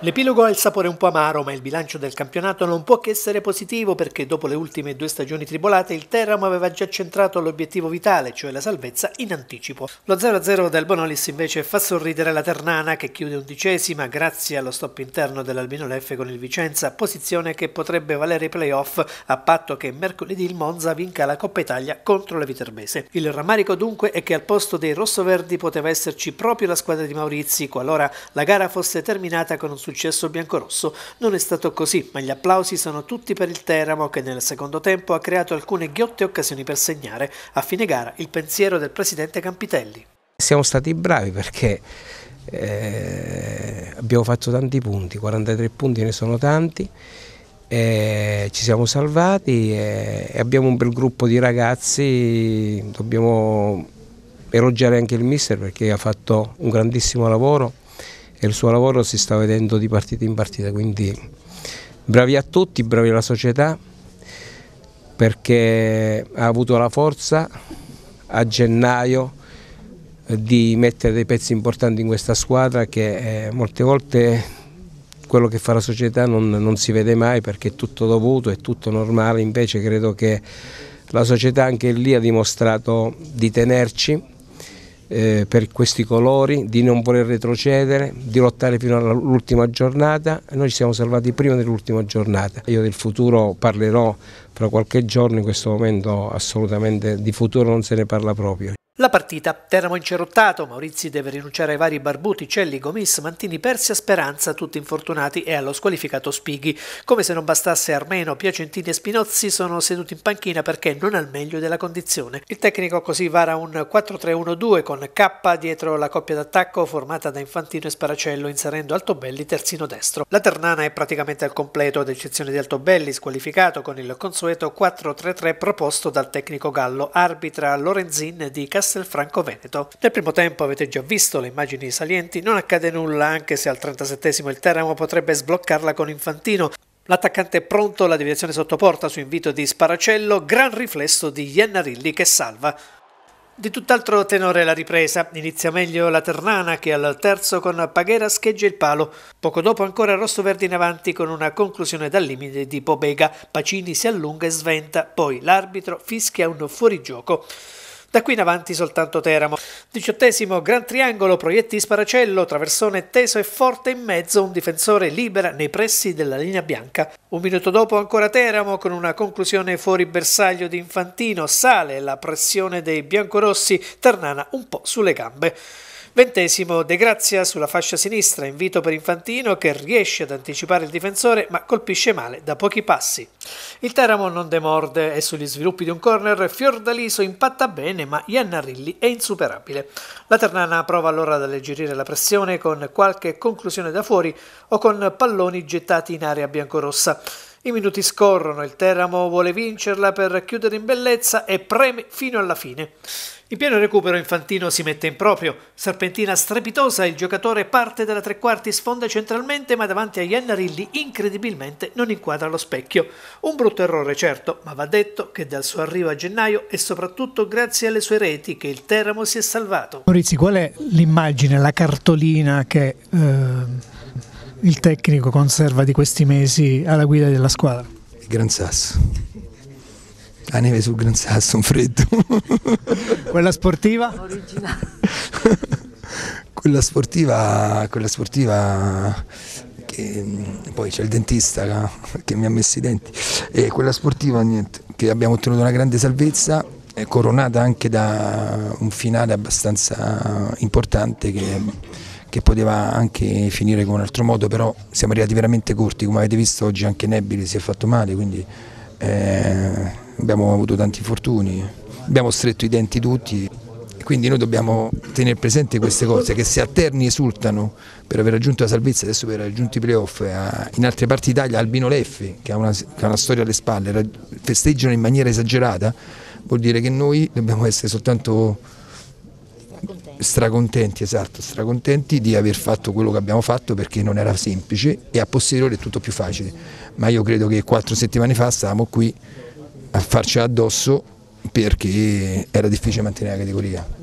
L'epilogo ha il sapore un po' amaro, ma il bilancio del campionato non può che essere positivo perché dopo le ultime due stagioni tribolate il Teramo aveva già centrato l'obiettivo vitale, cioè la salvezza, in anticipo. Lo 0-0 del Bonolis invece fa sorridere la Ternana che chiude undicesima grazie allo stop interno dell'Albino F con il Vicenza, posizione che potrebbe valere i playoff a patto che mercoledì il Monza vinca la Coppa Italia contro la Viterbese. Il rammarico dunque è che al posto dei rossoverdi poteva esserci proprio la squadra di Maurizi qualora la gara fosse terminata con un successo biancorosso non è stato così, ma gli applausi sono tutti per il Teramo che nel secondo tempo ha creato alcune ghiotte occasioni per segnare a fine gara il pensiero del presidente Campitelli. Siamo stati bravi perché eh, abbiamo fatto tanti punti, 43 punti ne sono tanti, eh, ci siamo salvati e abbiamo un bel gruppo di ragazzi, dobbiamo elogiare anche il mister perché ha fatto un grandissimo lavoro e il suo lavoro si sta vedendo di partita in partita, quindi bravi a tutti, bravi alla società perché ha avuto la forza a gennaio di mettere dei pezzi importanti in questa squadra che eh, molte volte quello che fa la società non, non, si vede mai perché è tutto dovuto, è tutto normale, invece credo che la società anche lì ha dimostrato di tenerci eh, per questi colori, di non voler retrocedere, di lottare fino all'ultima giornata. Noi ci siamo salvati prima dell'ultima giornata. Io del futuro parlerò fra qualche giorno, in questo momento assolutamente di futuro non se ne parla proprio. La partita Teramo incerottato, Maurizi deve rinunciare ai vari Barbuti, Celli, Gomis, Mantini, Persia, Speranza, tutti infortunati e allo squalificato Spighi. Come se non bastasse Armeno, Piacentini e Spinozzi sono seduti in panchina perché non al meglio della condizione. Il tecnico così vara un 4-3-1-2 con K dietro la coppia d'attacco formata da Infantino e Sparacello inserendo Altobelli terzino destro. La Ternana è praticamente al completo ad eccezione di Altobelli squalificato con il consueto 4-3-3 proposto dal tecnico Gallo, arbitra Lorenzin di Castellano Castel Franco Veneto. Nel primo tempo avete già visto le immagini salienti, non accade nulla anche se al 37 il Teramo potrebbe sbloccarla con Infantino, L'attaccante è pronto, la deviazione sottoporta su invito di Sparacello, gran riflesso di Iannarilli che salva. Di tutt'altro tenore la ripresa, inizia meglio la Ternana che al terzo con Paghera scheggia il palo, poco dopo ancora Rosso Verdi in avanti con una conclusione dal limite di Pobega, Pacini si allunga e sventa, poi l'arbitro fischia un fuorigioco. Da qui in avanti soltanto Teramo. Diciottesimo, gran triangolo, proietti sparacello, traversone teso e forte in mezzo, un difensore libera nei pressi della linea bianca. Un minuto dopo ancora Teramo con una conclusione fuori bersaglio di Infantino, sale la pressione dei biancorossi, Ternana un po' sulle gambe. Ventesimo, De Grazia sulla fascia sinistra, invito per Infantino che riesce ad anticipare il difensore ma colpisce male da pochi passi. Il Teramo non demorde e sugli sviluppi di un corner Fiordaliso impatta bene ma Iannarilli è insuperabile. La Ternana prova allora ad alleggerire la pressione con qualche conclusione da fuori o con palloni gettati in area biancorossa. I minuti scorrono, il Teramo vuole vincerla per chiudere in bellezza e preme fino alla fine. In pieno recupero Infantino si mette in proprio, serpentina strepitosa, il giocatore parte dalla tre quarti, sfonda centralmente ma davanti a Iannarilli incredibilmente non inquadra lo specchio. Un brutto errore certo, ma va detto che dal suo arrivo a gennaio è soprattutto grazie alle sue reti che il Teramo si è salvato. Maurizio, qual è l'immagine, la cartolina che... Eh il tecnico conserva di questi mesi alla guida della squadra? Il Gran Sasso. La neve sul Gran Sasso, un freddo. Quella sportiva? Originale. Quella sportiva, quella sportiva che, mm, poi c'è il dentista che mi ha messo i denti, e quella sportiva niente, che abbiamo ottenuto una grande salvezza coronata anche da un finale abbastanza importante che che poteva anche finire con un altro modo, però siamo arrivati veramente corti, come avete visto oggi anche Nebili si è fatto male, quindi eh, abbiamo avuto tanti infortuni, abbiamo stretto i denti tutti, quindi noi dobbiamo tenere presente queste cose, che se a Terni esultano per aver raggiunto la salvezza, adesso per aver raggiunto i playoff, eh, in altre parti d'Italia Albino Leffi, che ha una, che ha una storia alle spalle, festeggiano in maniera esagerata, vuol dire che noi dobbiamo essere soltanto stracontenti, esatto, stracontenti di aver fatto quello che abbiamo fatto perché non era semplice e a posteriori è tutto più facile, ma io credo che quattro settimane fa stavamo qui a farcela addosso perché era difficile mantenere la categoria.